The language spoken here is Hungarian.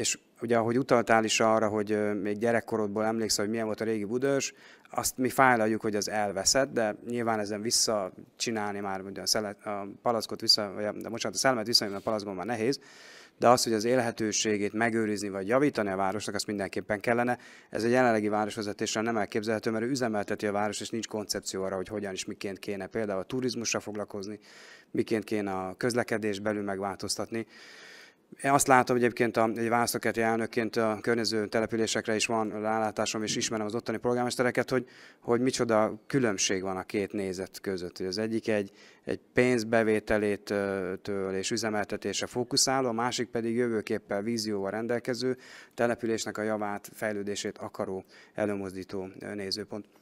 és ugye ahogy utaltál is arra, hogy még gyerekkorodból emlékszel, hogy milyen volt a régi budős, azt mi fájlaljuk, hogy az elveszett, de nyilván ezen csinálni már ugye a, szelet, a palackot vissza, vagy a, de bocsánat, a szelmet vissza, a palackban már nehéz, de az, hogy az élhetőségét megőrizni vagy javítani a városnak, azt mindenképpen kellene. Ez a jelenlegi városvezetéssel nem elképzelhető, mert ő üzemelteti a város, és nincs koncepció arra, hogy hogyan is miként kéne például a turizmusra foglalkozni, miként kéne a közlekedés belül megváltoztatni. Én azt látom egyébként a, egy választókerti elnökként a környező településekre is van rálátásom, és ismerem az ottani polgármestereket, hogy, hogy micsoda különbség van a két nézet között. Hogy az egyik egy, egy pénzbevételétől és üzemeltetése fókuszáló, a másik pedig jövőképpel vízióval rendelkező, településnek a javát, fejlődését akaró, előmozdító nézőpont.